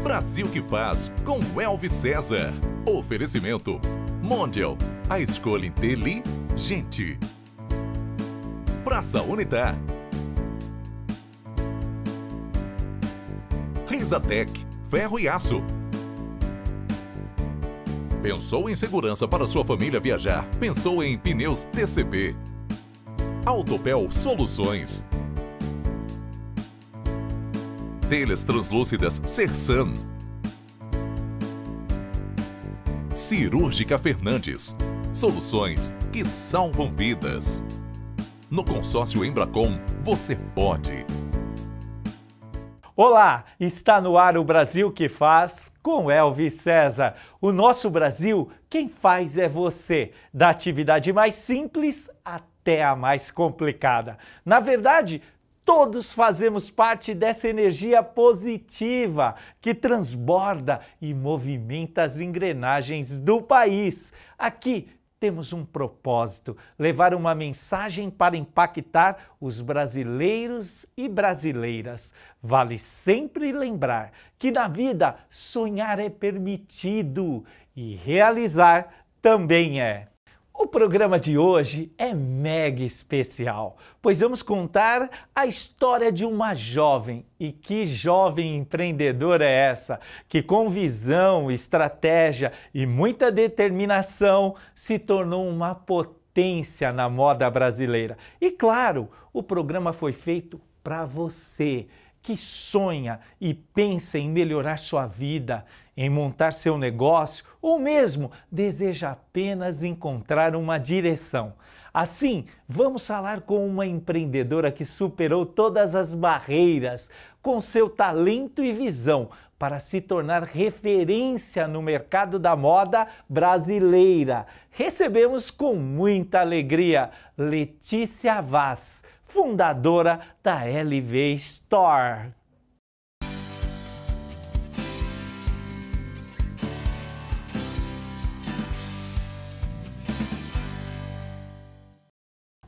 Brasil que faz com Elvis César. Oferecimento Mondial, a escolha inteligente. Praça Unitar. Rizatec, ferro e aço. Pensou em segurança para sua família viajar? Pensou em pneus TCP. Autopel Soluções telhas translúcidas Sersan. Cirúrgica Fernandes. Soluções que salvam vidas. No consórcio Embracon, você pode. Olá, está no ar o Brasil que faz com Elvis César. O nosso Brasil, quem faz é você, da atividade mais simples até a mais complicada. Na verdade, Todos fazemos parte dessa energia positiva que transborda e movimenta as engrenagens do país. Aqui temos um propósito: levar uma mensagem para impactar os brasileiros e brasileiras. Vale sempre lembrar que na vida sonhar é permitido e realizar também é. O programa de hoje é mega especial, pois vamos contar a história de uma jovem. E que jovem empreendedora é essa que, com visão, estratégia e muita determinação, se tornou uma potência na moda brasileira? E claro, o programa foi feito para você que sonha e pensa em melhorar sua vida, em montar seu negócio ou mesmo deseja apenas encontrar uma direção. Assim, vamos falar com uma empreendedora que superou todas as barreiras com seu talento e visão para se tornar referência no mercado da moda brasileira. Recebemos com muita alegria Letícia Vaz fundadora da LV Store.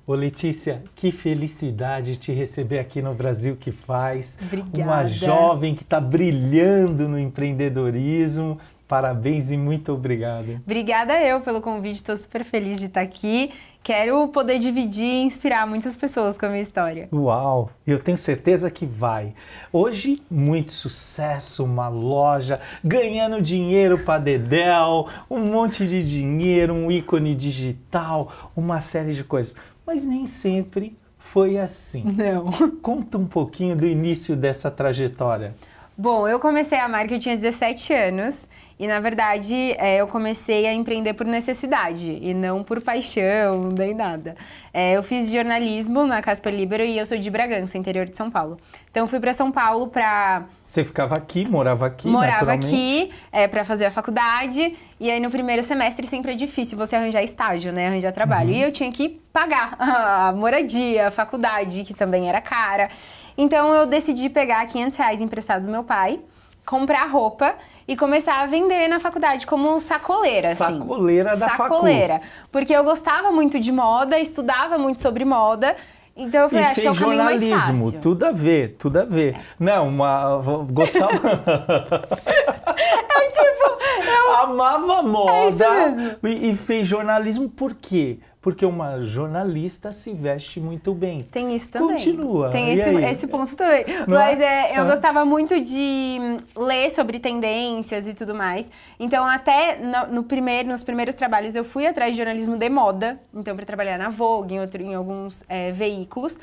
Ô Letícia, que felicidade te receber aqui no Brasil que faz. Obrigada. Uma jovem que está brilhando no empreendedorismo, Parabéns e muito obrigado. Obrigada eu pelo convite, estou super feliz de estar aqui. Quero poder dividir e inspirar muitas pessoas com a minha história. Uau, eu tenho certeza que vai. Hoje, muito sucesso, uma loja, ganhando dinheiro para Dedel, um monte de dinheiro, um ícone digital, uma série de coisas. Mas nem sempre foi assim. Não. Conta um pouquinho do início dessa trajetória. Bom, eu comecei a marca, eu tinha 17 anos. E, na verdade, é, eu comecei a empreender por necessidade e não por paixão, nem nada. É, eu fiz jornalismo na Casper Libero e eu sou de Bragança, interior de São Paulo. Então, fui para São Paulo para... Você ficava aqui, morava aqui, Morava aqui é, para fazer a faculdade. E aí, no primeiro semestre, sempre é difícil você arranjar estágio, né? Arranjar trabalho. Uhum. E eu tinha que pagar a moradia, a faculdade, que também era cara. Então eu decidi pegar 500 reais emprestado do meu pai, comprar roupa e começar a vender na faculdade como sacoleira, sacoleira assim. Sacoleira da Sacoleira. Facu. Porque eu gostava muito de moda, estudava muito sobre moda. Então eu falei, e acho que é o caminho mais fácil. tudo a ver, tudo a ver. É. Não, uma... gostava... eu, é, tipo... Eu... Amava é moda é e, e fez jornalismo por quê? porque uma jornalista se veste muito bem. Tem isso também. Continua. Tem esse, esse ponto também. Não Mas é, é eu ah. gostava muito de hum, ler sobre tendências e tudo mais. Então, até no, no, primeiro, nos primeiros trabalhos, eu fui atrás de jornalismo de moda. Então, para trabalhar na Vogue, em, outro, em alguns é, veículos.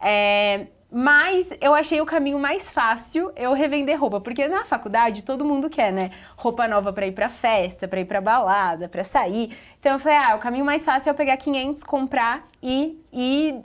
É, mas eu achei o caminho mais fácil eu revender roupa, porque na faculdade todo mundo quer, né? Roupa nova para ir para festa, para ir para balada, para sair. Então eu falei: "Ah, o caminho mais fácil é eu pegar 500, comprar e e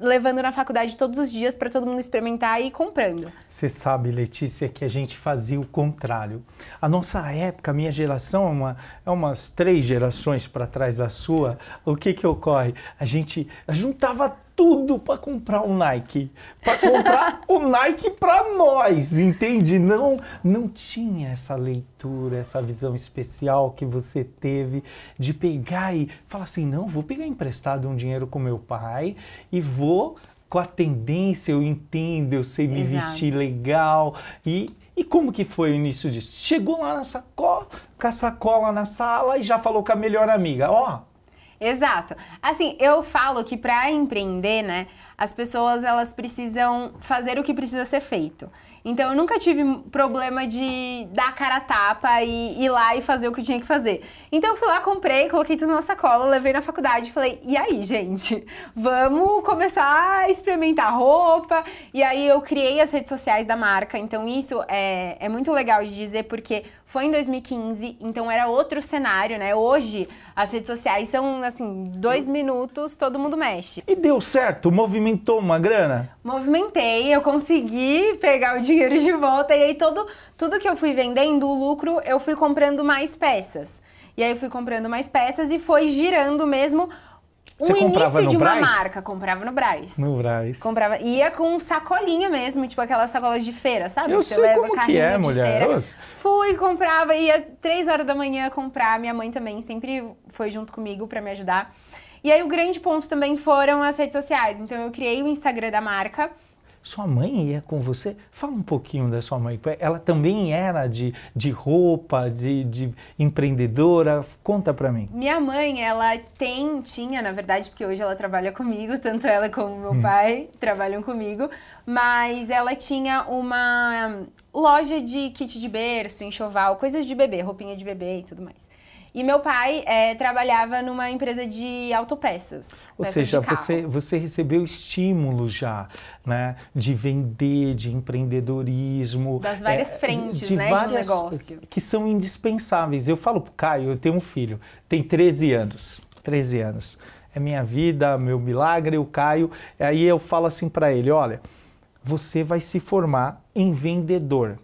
levando na faculdade todos os dias para todo mundo experimentar e ir comprando. Você sabe, Letícia, que a gente fazia o contrário. A nossa época, a minha geração, é, uma, é umas três gerações para trás da sua. O que que ocorre? A gente juntava tudo para comprar um Nike, para comprar o Nike para nós, entende? Não, não tinha essa leitura, essa visão especial que você teve de pegar e falar assim, não, vou pegar emprestado um dinheiro com meu pai e vou com a tendência, eu entendo, eu sei me Exato. vestir legal e e como que foi o início disso? Chegou lá na sacola, com a sacola na sala e já falou com a melhor amiga, ó, oh, Exato. Assim, eu falo que para empreender, né, as pessoas elas precisam fazer o que precisa ser feito. Então eu nunca tive problema de dar a cara a tapa e ir lá e fazer o que eu tinha que fazer. Então eu fui lá, comprei, coloquei tudo na sacola, levei na faculdade e falei: "E aí, gente, vamos começar a experimentar roupa". E aí eu criei as redes sociais da marca. Então isso é, é muito legal de dizer porque foi em 2015, então era outro cenário, né? Hoje as redes sociais são assim, dois minutos, todo mundo mexe. E deu certo? Movimentou uma grana? Movimentei, eu consegui pegar o dinheiro de volta e aí todo, tudo que eu fui vendendo, o lucro, eu fui comprando mais peças. E aí eu fui comprando mais peças e foi girando mesmo você comprava início de uma marca, comprava no Braz. No Braz. Comprava, ia com sacolinha mesmo, tipo aquelas sacolas de feira, sabe? Eu Você sei leva como que é, mulher. Eu... Fui, comprava, ia três horas da manhã comprar. Minha mãe também sempre foi junto comigo para me ajudar. E aí o grande ponto também foram as redes sociais. Então eu criei o Instagram da marca, sua mãe ia com você? Fala um pouquinho da sua mãe. Ela também era de, de roupa, de, de empreendedora? Conta pra mim. Minha mãe, ela tem, tinha, na verdade, porque hoje ela trabalha comigo, tanto ela como meu hum. pai trabalham comigo, mas ela tinha uma loja de kit de berço, enxoval, coisas de bebê, roupinha de bebê e tudo mais. E meu pai é, trabalhava numa empresa de autopeças. Ou seja, você, você recebeu estímulo já, né? De vender, de empreendedorismo. Das várias é, frentes, de, né? Várias, de um negócio. Que são indispensáveis. Eu falo pro Caio, eu tenho um filho, tem 13 anos. 13 anos. É minha vida, meu milagre, o Caio. Aí eu falo assim para ele, olha, você vai se formar em vendedor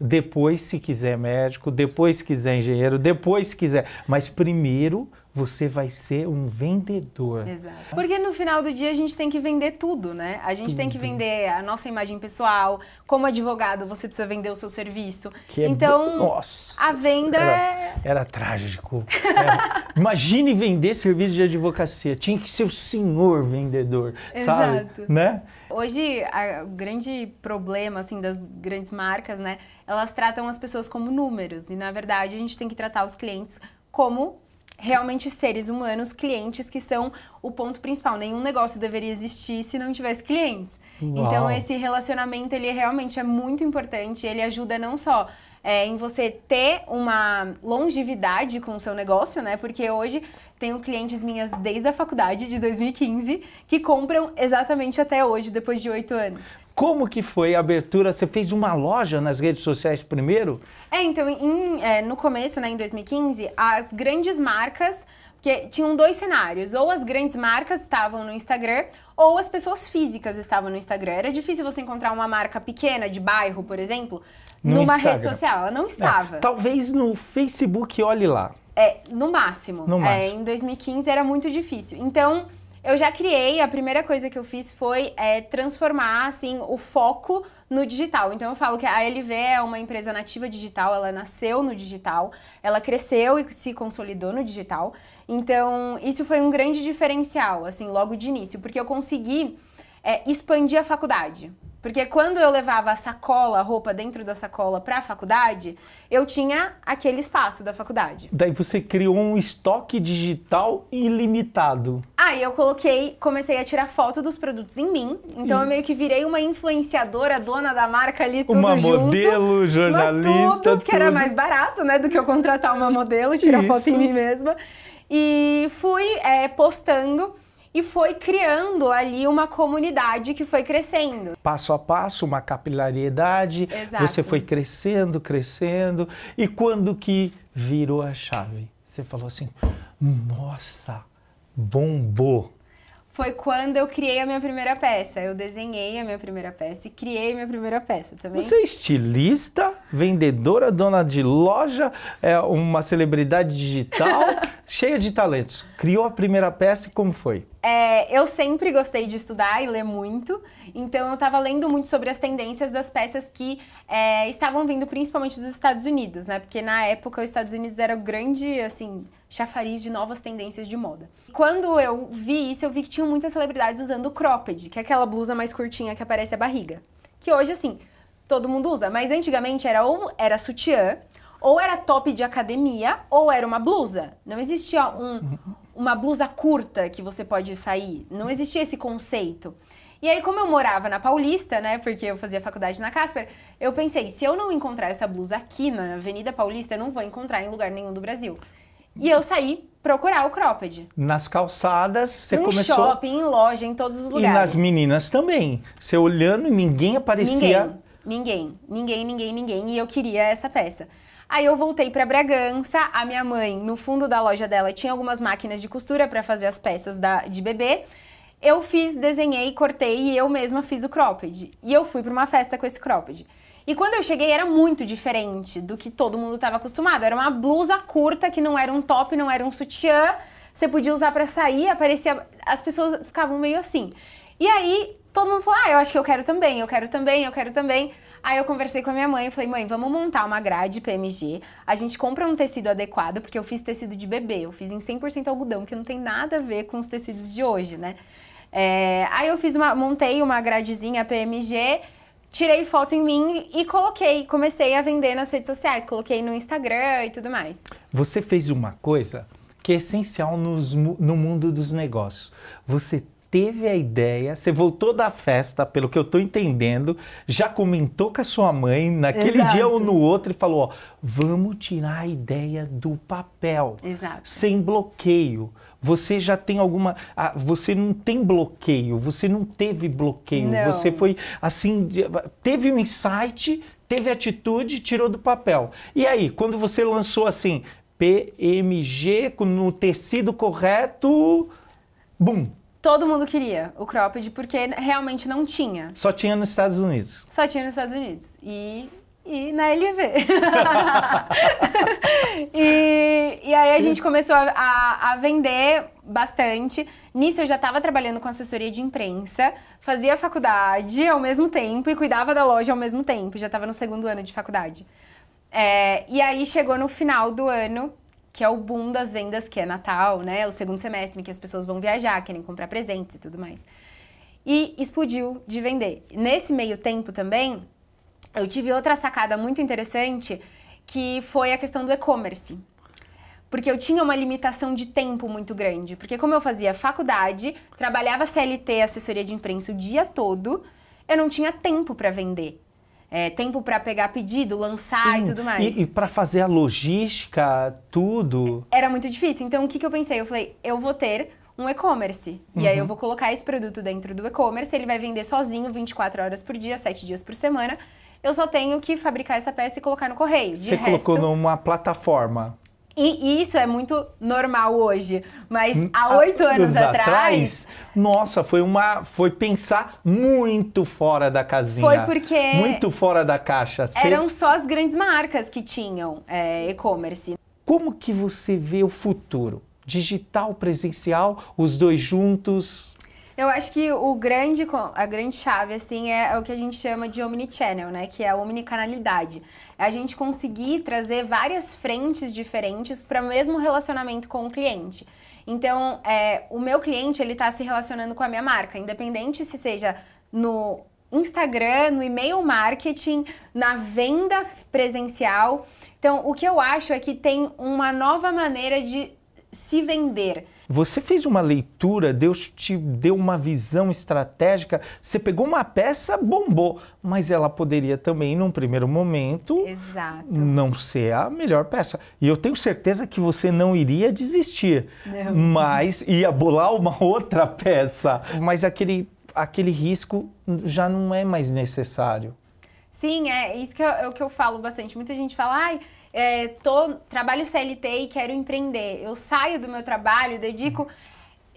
depois se quiser médico, depois se quiser engenheiro, depois se quiser, mas primeiro você vai ser um vendedor. Exato. Porque no final do dia a gente tem que vender tudo, né? A gente tudo. tem que vender a nossa imagem pessoal. Como advogado, você precisa vender o seu serviço. Que é então, é nossa, a venda era, é era trágico. Era... Imagine vender serviço de advocacia. Tinha que ser o senhor vendedor, Exato. sabe? Né? Hoje, o grande problema assim das grandes marcas, né? Elas tratam as pessoas como números e na verdade a gente tem que tratar os clientes como realmente seres humanos, clientes que são o ponto principal. Nenhum negócio deveria existir se não tivesse clientes. Então, Uau. Então esse relacionamento ele realmente é muito importante. Ele ajuda não só é, em você ter uma longevidade com o seu negócio, né? Porque hoje tenho clientes minhas desde a faculdade de 2015 que compram exatamente até hoje, depois de oito anos. Como que foi a abertura? Você fez uma loja nas redes sociais primeiro? É, então, em, é, no começo, né, em 2015, as grandes marcas, que tinham dois cenários, ou as grandes marcas estavam no Instagram, ou as pessoas físicas estavam no Instagram. Era difícil você encontrar uma marca pequena, de bairro, por exemplo, no numa Instagram. rede social. Ela não é, estava. É, talvez no Facebook, olhe lá. É, no máximo. No é, máximo. É, em 2015 era muito difícil. Então... Eu já criei, a primeira coisa que eu fiz foi é, transformar assim, o foco no digital. Então eu falo que a LV é uma empresa nativa digital, ela nasceu no digital, ela cresceu e se consolidou no digital. Então isso foi um grande diferencial, assim, logo de início, porque eu consegui é, expandir a faculdade. Porque quando eu levava a sacola, a roupa dentro da sacola para a faculdade, eu tinha aquele espaço da faculdade. Daí você criou um estoque digital ilimitado. Aí ah, eu coloquei, comecei a tirar foto dos produtos em mim. Então Isso. eu meio que virei uma influenciadora, dona da marca ali, tudo uma junto. Uma modelo, jornalista, tudo. Porque era mais barato, né, do que eu contratar uma modelo, tirar Isso. foto em mim mesma. E fui é, postando e foi criando ali uma comunidade que foi crescendo. Passo a passo, uma capilariedade. Exato. Você foi crescendo, crescendo. E quando que virou a chave? Você falou assim, nossa bombou? Foi quando eu criei a minha primeira peça. Eu desenhei a minha primeira peça e criei a minha primeira peça também. Você é estilista, vendedora, dona de loja, é uma celebridade digital, cheia de talentos. Criou a primeira peça e como foi? É, eu sempre gostei de estudar e ler muito, então eu estava lendo muito sobre as tendências das peças que é, estavam vindo principalmente dos Estados Unidos, né? Porque na época os Estados Unidos era o grande, assim, chafariz de novas tendências de moda. Quando eu vi isso, eu vi que tinham muitas celebridades usando cropped, que é aquela blusa mais curtinha que aparece a barriga. Que hoje, assim, todo mundo usa, mas antigamente era ou era sutiã, ou era top de academia, ou era uma blusa. Não existia um uma blusa curta que você pode sair. Não existia esse conceito. E aí, como eu morava na Paulista, né, porque eu fazia faculdade na Casper, eu pensei, se eu não encontrar essa blusa aqui na Avenida Paulista, eu não vou encontrar em lugar nenhum do Brasil. E eu saí procurar o cropped. Nas calçadas, você em começou... Em shopping, em loja, em todos os lugares. E nas meninas também. Você olhando e ninguém aparecia... Ninguém, ninguém, ninguém, ninguém, ninguém. E eu queria essa peça. Aí eu voltei para Bragança, a minha mãe, no fundo da loja dela, tinha algumas máquinas de costura para fazer as peças da, de bebê. Eu fiz, desenhei, cortei e eu mesma fiz o cropped. E eu fui para uma festa com esse cropped. E quando eu cheguei era muito diferente do que todo mundo estava acostumado. Era uma blusa curta que não era um top, não era um sutiã. Você podia usar para sair, aparecia, as pessoas ficavam meio assim. E aí todo mundo falou: "Ah, eu acho que eu quero também, eu quero também, eu quero também". Aí eu conversei com a minha mãe e falei, mãe, vamos montar uma grade PMG. A gente compra um tecido adequado, porque eu fiz tecido de bebê, eu fiz em 100% algodão, que não tem nada a ver com os tecidos de hoje, né? É, aí eu fiz uma, montei uma gradezinha PMG, tirei foto em mim e coloquei, comecei a vender nas redes sociais, coloquei no Instagram e tudo mais. Você fez uma coisa que é essencial nos, no mundo dos negócios. Você teve a ideia, você voltou da festa, pelo que eu estou entendendo, já comentou com a sua mãe naquele Exato. dia ou no outro e falou: ó, vamos tirar a ideia do papel. Exato. Sem bloqueio. Você já tem alguma. Ah, você não tem bloqueio, você não teve bloqueio. Não. Você foi assim. Teve um insight, teve atitude, tirou do papel. E aí, quando você lançou assim, PMG no tecido correto, bum! todo mundo queria o cropped porque realmente não tinha. Só tinha nos Estados Unidos. Só tinha nos Estados Unidos. E e na LV. e, e, aí a gente começou a, a, a, vender bastante. Nisso eu já estava trabalhando com assessoria de imprensa, fazia faculdade ao mesmo tempo e cuidava da loja ao mesmo tempo. Já estava no segundo ano de faculdade. É, e aí chegou no final do ano, que é o boom das vendas, que é Natal, né? O segundo semestre em que as pessoas vão viajar, querem comprar presentes e tudo mais. E explodiu de vender. Nesse meio tempo também, eu tive outra sacada muito interessante, que foi a questão do e-commerce. Porque eu tinha uma limitação de tempo muito grande. Porque como eu fazia faculdade, trabalhava CLT, assessoria de imprensa o dia todo, eu não tinha tempo para vender é, tempo para pegar pedido, lançar Sim. e tudo mais. E, e para fazer a logística, tudo. Era muito difícil. Então o que, que eu pensei? Eu falei, eu vou ter um e-commerce. Uhum. E aí eu uhum. vou colocar esse produto dentro do e-commerce, ele vai vender sozinho 24 horas por dia, 7 dias por semana. Eu só tenho que fabricar essa peça e colocar no correio. De Você resto, colocou numa plataforma. E isso é muito normal hoje, mas hum, há oito anos, anos atrás, atrás, nossa, foi uma, foi pensar muito fora da casinha. Foi porque muito fora da caixa. Eram só as grandes marcas que tinham é, e-commerce. Como que você vê o futuro? Digital, presencial, os dois juntos? Eu acho que o grande, a grande chave, assim, é, é o que a gente chama de omnichannel, né? Que é a omnicanalidade. É a gente conseguir trazer várias frentes diferentes para o mesmo relacionamento com o cliente. Então, é, o meu cliente, ele está se relacionando com a minha marca, independente se seja no Instagram, no e-mail marketing, na venda presencial. Então, o que eu acho é que tem uma nova maneira de se vender você fez uma leitura, Deus te deu uma visão estratégica, você pegou uma peça, bombou, mas ela poderia também, num primeiro momento, Exato. não ser a melhor peça. E eu tenho certeza que você não iria desistir, não. mas ia bolar uma outra peça. Mas aquele, aquele risco já não é mais necessário. Sim, é isso que eu, é o que eu falo bastante. Muita gente fala, ai é, tô, trabalho CLT e quero empreender. Eu saio do meu trabalho, dedico.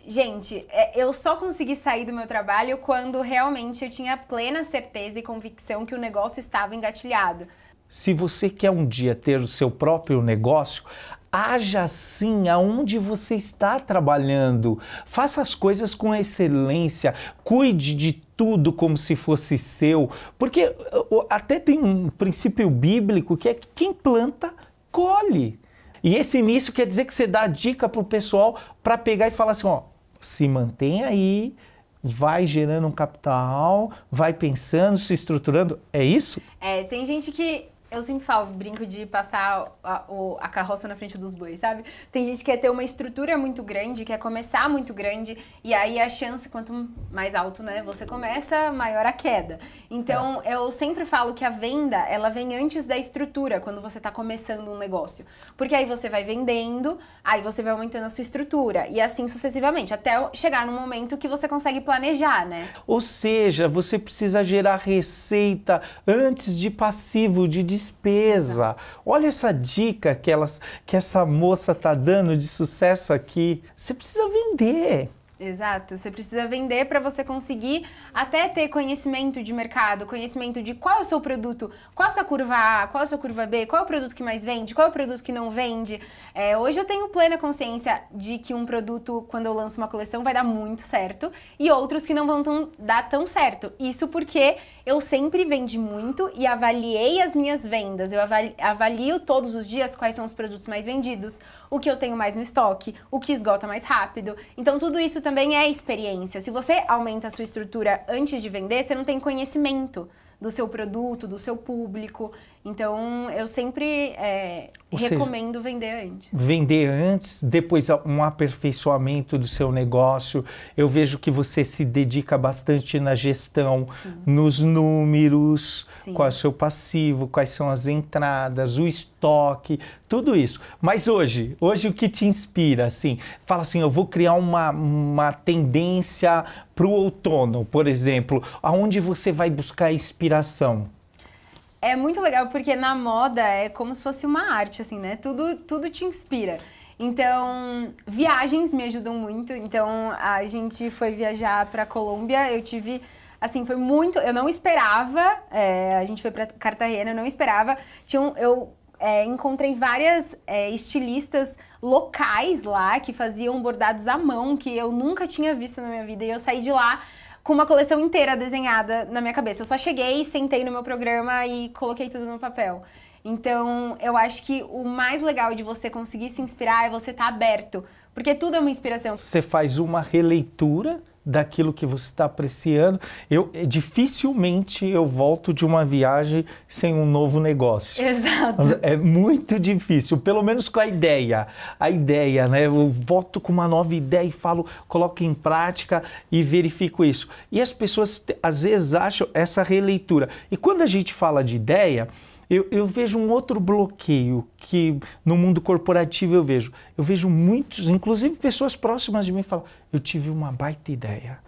Gente, é, eu só consegui sair do meu trabalho quando realmente eu tinha plena certeza e convicção que o negócio estava engatilhado. Se você quer um dia ter o seu próprio negócio, haja assim aonde você está trabalhando. Faça as coisas com excelência, cuide de tudo como se fosse seu. Porque uh, até tem um princípio bíblico que é que quem planta, colhe. E esse início quer dizer que você dá dica para o pessoal para pegar e falar assim: ó, se mantém aí, vai gerando um capital, vai pensando, se estruturando. É isso? É, tem gente que eu sempre falo, brinco de passar a, a, carroça na frente dos bois, sabe? Tem gente que quer ter uma estrutura muito grande, quer começar muito grande, e aí a chance, quanto mais alto né, você começa, maior a queda. Então, é. eu sempre falo que a venda, ela vem antes da estrutura, quando você está começando um negócio. Porque aí você vai vendendo, aí você vai aumentando a sua estrutura, e assim sucessivamente, até chegar no momento que você consegue planejar, né? Ou seja, você precisa gerar receita antes de passivo, de despesa. Olha essa dica que, elas, que essa moça está dando de sucesso aqui. Você precisa vender. Exato, você precisa vender para você conseguir até ter conhecimento de mercado, conhecimento de qual é o seu produto, qual é a sua curva A, qual é a sua curva B, qual é o produto que mais vende, qual é o produto que não vende. É, hoje eu tenho plena consciência de que um produto, quando eu lanço uma coleção, vai dar muito certo e outros que não vão tão, dar tão certo. Isso porque eu sempre vendi muito e avaliei as minhas vendas. Eu avalio, avalio todos os dias quais são os produtos mais vendidos, o que eu tenho mais no estoque, o que esgota mais rápido. Então tudo isso também é experiência. Se você aumenta a sua estrutura antes de vender, você não tem conhecimento do seu produto, do seu público. Então, eu sempre é, recomendo seja, vender antes. Vender antes, depois um aperfeiçoamento do seu negócio. Eu vejo que você se dedica bastante na gestão, Sim. nos números, Sim. qual é o seu passivo, quais são as entradas, o estoque, tudo isso. Mas hoje, hoje o que te inspira? Assim, fala assim, eu vou criar uma, uma tendência para o outono, por exemplo. Aonde você vai buscar inspiração? É muito legal porque na moda é como se fosse uma arte, assim, né? Tudo, tudo te inspira. Então, viagens me ajudam muito. Então, a gente foi viajar para Colômbia. Eu tive, assim, foi muito. Eu não esperava. É, a gente foi para Cartagena, eu não esperava. Tinha um, eu é, encontrei várias é, estilistas locais lá que faziam bordados à mão que eu nunca tinha visto na minha vida. E eu saí de lá com uma coleção inteira desenhada na minha cabeça. Eu só cheguei, sentei no meu programa e coloquei tudo no papel. Então, eu acho que o mais legal de você conseguir se inspirar é você estar tá aberto, porque tudo é uma inspiração. Você faz uma releitura daquilo que você está apreciando. Eu eh, dificilmente eu volto de uma viagem sem um novo negócio. Exato. É muito difícil, pelo menos com a ideia. A ideia, né? Eu volto com uma nova ideia e falo, coloco em prática e verifico isso. E as pessoas às vezes acham essa releitura. E quando a gente fala de ideia, eu, eu, vejo um outro bloqueio que no mundo corporativo eu vejo. Eu vejo muitos, inclusive pessoas próximas de mim, falam: eu tive uma baita ideia.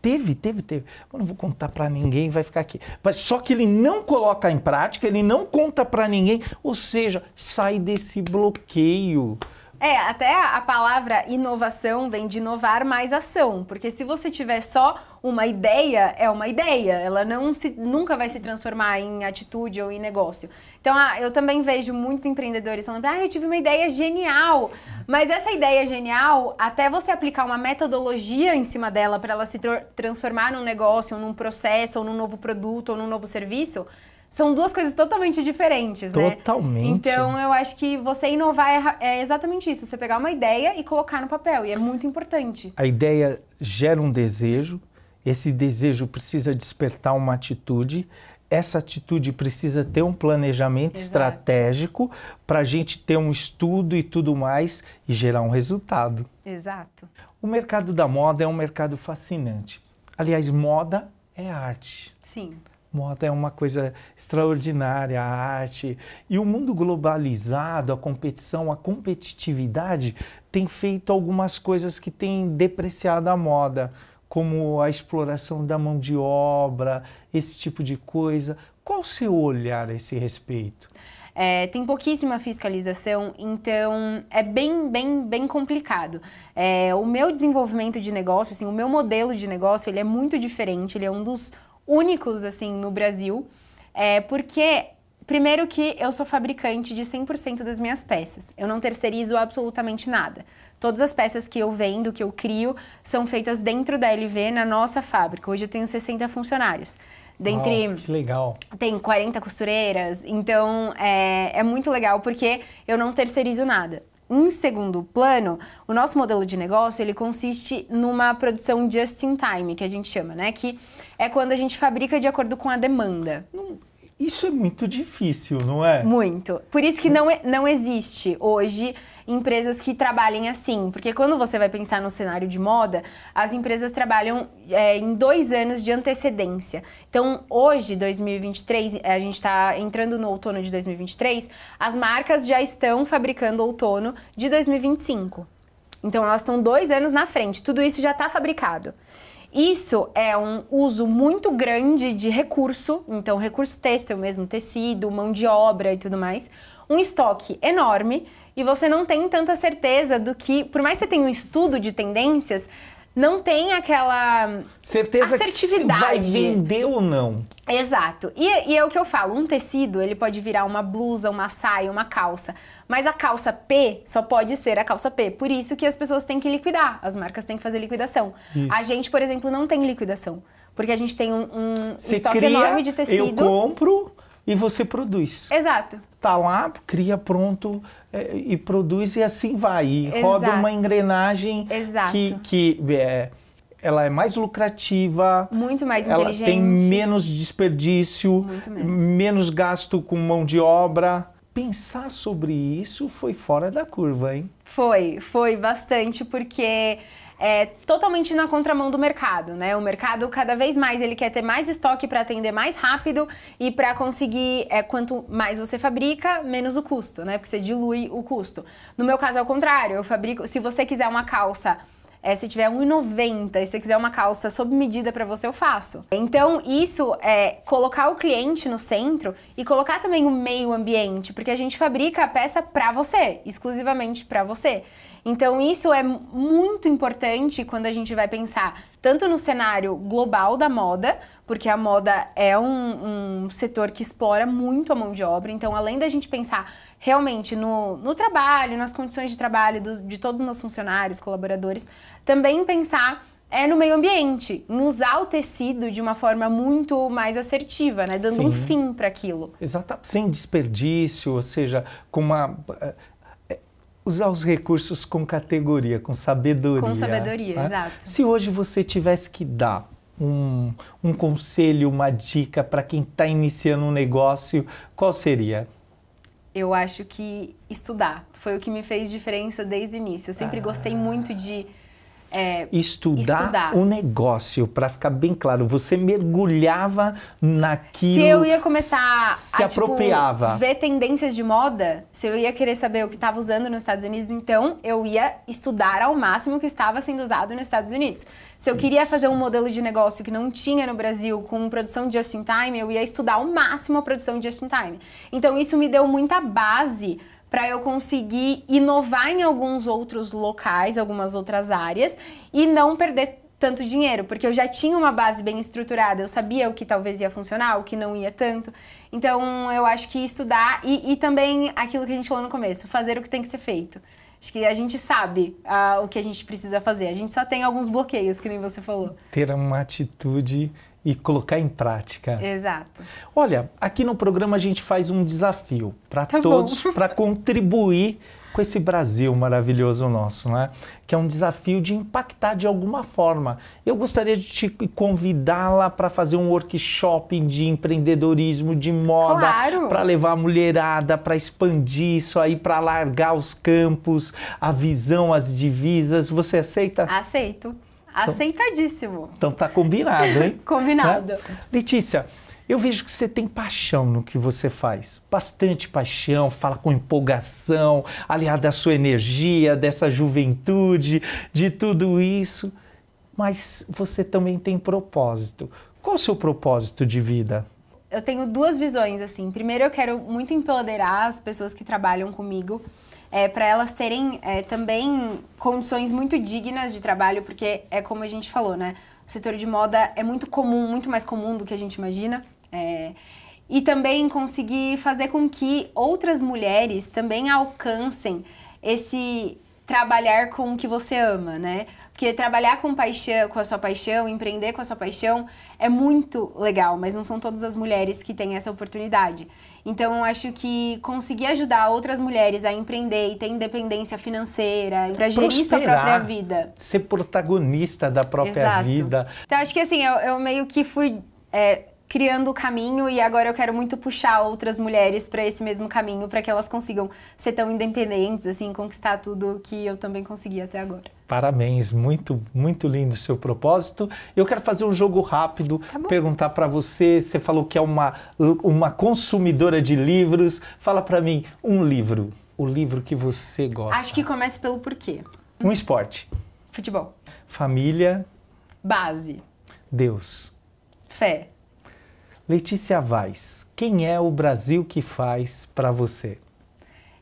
Teve, teve, teve. Eu não vou contar para ninguém, vai ficar aqui. Mas só que ele não coloca em prática, ele não conta para ninguém, ou seja, sai desse bloqueio. É, até a palavra inovação vem de inovar mais ação, porque se você tiver só uma ideia, é uma ideia, ela não se, nunca vai se transformar em atitude ou em negócio. Então, ah, eu também vejo muitos empreendedores falando: ah, eu tive uma ideia genial, mas essa ideia genial, até você aplicar uma metodologia em cima dela para ela se transformar num negócio, ou num processo, ou num novo produto, ou num novo serviço, são duas coisas totalmente diferentes, totalmente. né? Totalmente. Então eu acho que você inovar é, é, exatamente isso, você pegar uma ideia e colocar no papel, e é muito importante. A ideia gera um desejo, esse desejo precisa despertar uma atitude, essa atitude precisa ter um planejamento Exato. estratégico para a gente ter um estudo e tudo mais e gerar um resultado. Exato. O mercado da moda é um mercado fascinante. Aliás, moda é arte. Sim. Moda é uma coisa extraordinária, a arte. E o mundo globalizado, a competição, a competitividade tem feito algumas coisas que têm depreciado a moda, como a exploração da mão de obra, esse tipo de coisa. Qual o seu olhar a esse respeito? É, tem pouquíssima fiscalização, então é bem, bem, bem complicado. É, o meu desenvolvimento de negócio, assim, o meu modelo de negócio, ele é muito diferente, ele é um dos únicos assim no Brasil, é porque primeiro que eu sou fabricante de 100% das minhas peças. Eu não terceirizo absolutamente nada. Todas as peças que eu vendo, que eu crio, são feitas dentro da LV na nossa fábrica. Hoje eu tenho 60 funcionários. Dentre. que legal. Tem 40 costureiras. Então é, é muito legal porque eu não terceirizo nada. Em segundo plano, o nosso modelo de negócio ele consiste numa produção just in time, que a gente chama, né? Que é quando a gente fabrica de acordo com a demanda. Isso é muito difícil, não é? Muito. Por isso que não, é, não existe hoje empresas que trabalhem assim. Porque quando você vai pensar no cenário de moda, as empresas trabalham é, em dois anos de antecedência. Então, hoje, 2023, a gente está entrando no outono de 2023, as marcas já estão fabricando outono de 2025. Então, elas estão dois anos na frente. Tudo isso já está fabricado. Isso é um uso muito grande de recurso, então recurso têxtil mesmo, tecido, mão de obra e tudo mais, um estoque enorme e você não tem tanta certeza do que, por mais que você tenha um estudo de tendências, não tem aquela certeza assertividade. que vai vender ou não. Exato. E, e, é o que eu falo, um tecido, ele pode virar uma blusa, uma saia, uma calça, mas a calça P só pode ser a calça P. Por isso que as pessoas têm que liquidar, as marcas têm que fazer liquidação. Isso. A gente, por exemplo, não tem liquidação, porque a gente tem um, um estoque cria, enorme de tecido. Eu compro, e você produz. Exato. Tá lá, cria pronto é, e produz e assim vai. E Exato. roda uma engrenagem Exato. que, que é, ela é mais lucrativa. Muito mais ela inteligente. Tem menos desperdício, menos. menos gasto com mão de obra pensar sobre isso foi fora da curva, hein? Foi, foi bastante, porque é, totalmente na contramão do mercado, né? O mercado cada vez mais ele quer ter mais estoque para atender mais rápido e para conseguir é, quanto mais você fabrica, menos o custo, né? Porque você dilui o custo. No meu caso é o contrário, eu fabrico, se você quiser uma calça é, se tiver 1,90 e se quiser uma calça sob medida para você, eu faço. Então, isso é colocar o cliente no centro e colocar também o meio ambiente, porque a gente fabrica a peça para você, exclusivamente para você. Então, isso é muito importante quando a gente vai pensar tanto no cenário global da moda, porque a moda é um, um setor que explora muito a mão de obra. Então, além da gente pensar realmente no, no trabalho, nas condições de trabalho dos, de todos os meus funcionários, colaboradores, também pensar é no meio ambiente, em usar o tecido de uma forma muito mais assertiva, né? dando Sim. um fim para aquilo. Exato, sem desperdício, ou seja, com uma eh, usar os recursos com categoria, com sabedoria. Com sabedoria, né? exato. Se hoje você tivesse que dar um, um conselho, uma dica para quem está iniciando um negócio, qual seria? Eu acho que estudar foi o que me fez diferença desde o início. Eu sempre ah. gostei muito de é, estudar, estudar, o negócio, para ficar bem claro. Você mergulhava naquilo. Se eu ia começar se a tipo, apropriava. Tipo, ver tendências de moda, se eu ia querer saber o que estava usando nos Estados Unidos, então eu ia estudar ao máximo o que estava sendo usado nos Estados Unidos. Se eu Isso. queria fazer um modelo de negócio que não tinha no Brasil com produção just in time, eu ia estudar ao máximo a produção just in time. Então isso me deu muita base para eu conseguir inovar em alguns outros locais, algumas outras áreas e não perder tanto dinheiro, porque eu já tinha uma base bem estruturada, eu sabia o que talvez ia funcionar, o que não ia tanto. Então, eu acho que estudar e, e também aquilo que a gente falou no começo, fazer o que tem que ser feito. Acho que a gente sabe uh, o que a gente precisa fazer, a gente só tem alguns bloqueios, que nem você falou. Ter uma atitude e colocar em prática. Exato. Olha, aqui no programa a gente faz um desafio para tá todos, para contribuir com esse Brasil maravilhoso nosso, né? Que é um desafio de impactar de alguma forma. Eu gostaria de te convidá-la para fazer um workshop de empreendedorismo, de moda, claro. para levar a mulherada, para expandir isso aí, para largar os campos, a visão, as divisas. Você aceita? Aceito. Então, Aceitadíssimo. Então tá combinado, hein? combinado. Né? Letícia, eu vejo que você tem paixão no que você faz. Bastante paixão, fala com empolgação, aliada à sua energia, dessa juventude, de tudo isso. Mas você também tem propósito. Qual o seu propósito de vida? Eu tenho duas visões assim. Primeiro, eu quero muito empoderar as pessoas que trabalham comigo é, para elas terem é, também condições muito dignas de trabalho, porque é como a gente falou, né? O setor de moda é muito comum, muito mais comum do que a gente imagina. É, e também conseguir fazer com que outras mulheres também alcancem esse trabalhar com o que você ama, né? Porque trabalhar com paixão, com a sua paixão, empreender com a sua paixão é muito legal, mas não são todas as mulheres que têm essa oportunidade. Então, acho que conseguir ajudar outras mulheres a empreender e ter independência financeira, para gerir sua própria vida. Ser protagonista da própria Exato. vida. Então, acho que assim, eu, eu meio que fui. É, criando o caminho e agora eu quero muito puxar outras mulheres para esse mesmo caminho, para que elas consigam ser tão independentes, assim, conquistar tudo que eu também consegui até agora. Parabéns, muito, muito lindo o seu propósito. Eu quero fazer um jogo rápido, tá perguntar para você, você falou que é uma, uma consumidora de livros, fala para mim um livro, o livro que você gosta. Acho que comece pelo porquê. Um esporte. Futebol. Família. Base. Deus. Fé. Letícia Vaz, quem é o Brasil que faz para você?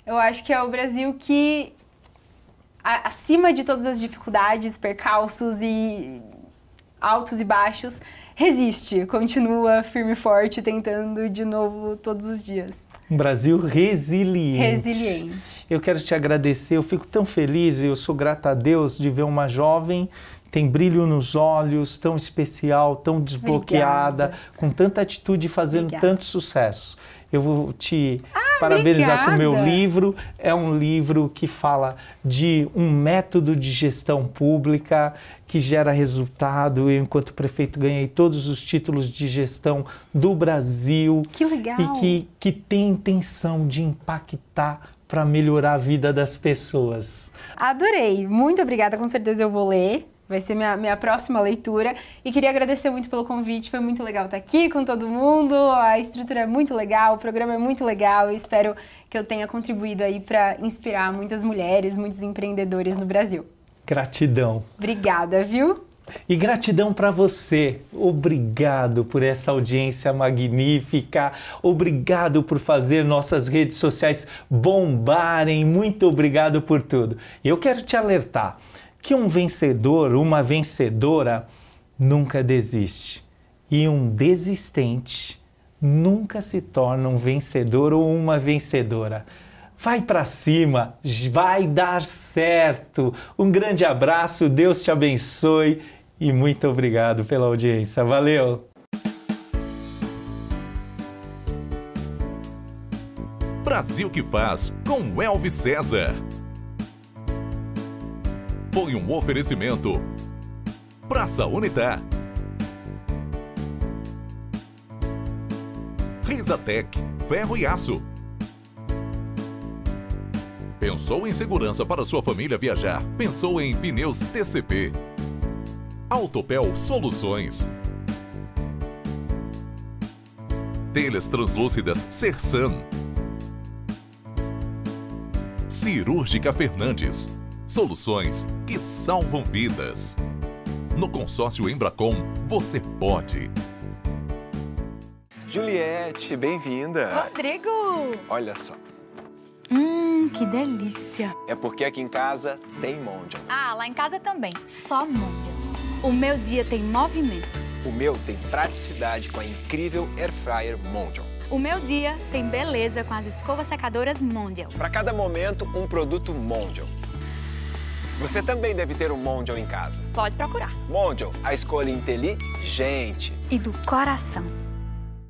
Eu acho que é o Brasil que, acima de todas as dificuldades, percalços e altos e baixos, resiste, continua firme e forte, tentando de novo todos os dias. Um Brasil resiliente. Resiliente. Eu quero te agradecer, eu fico tão feliz e eu sou grata a Deus de ver uma jovem tem brilho nos olhos, tão especial, tão desbloqueada, obrigada. com tanta atitude e fazendo obrigada. tanto sucesso. Eu vou te ah, parabenizar com o meu livro. É um livro que fala de um método de gestão pública que gera resultado. Eu, enquanto prefeito, ganhei todos os títulos de gestão do Brasil. Que legal! E que, que tem intenção de impactar para melhorar a vida das pessoas. Adorei! Muito obrigada, com certeza eu vou ler. Vai ser minha, minha próxima leitura. E queria agradecer muito pelo convite. Foi muito legal estar aqui com todo mundo. A estrutura é muito legal, o programa é muito legal. Eu espero que eu tenha contribuído aí para inspirar muitas mulheres, muitos empreendedores no Brasil. Gratidão. Obrigada, viu? E gratidão para você. Obrigado por essa audiência magnífica. Obrigado por fazer nossas redes sociais bombarem. Muito obrigado por tudo. Eu quero te alertar que um vencedor, uma vencedora, nunca desiste. E um desistente nunca se torna um vencedor ou uma vencedora. Vai para cima, vai dar certo. Um grande abraço, Deus te abençoe e muito obrigado pela audiência. Valeu! Brasil que faz com Elvis César foi um oferecimento. Praça Unitar. Risatec, ferro e aço. Pensou em segurança para sua família viajar? Pensou em pneus TCP. Autopel Soluções. Telhas translúcidas Sersan. Cirúrgica Fernandes. Soluções que salvam vidas. No consórcio Embracom, você pode. Juliette, bem-vinda. Rodrigo! Olha só. Hum, que delícia. É porque aqui em casa tem Mondial. Ah, lá em casa também, só Mondial. O meu dia tem movimento. O meu tem praticidade com a incrível Air Fryer Mondial. O meu dia tem beleza com as escovas secadoras Mondial. Para cada momento, um produto Mondial. Você também deve ter um Mondial em casa. Pode procurar. Mondial, a escolha inteligente. E do coração.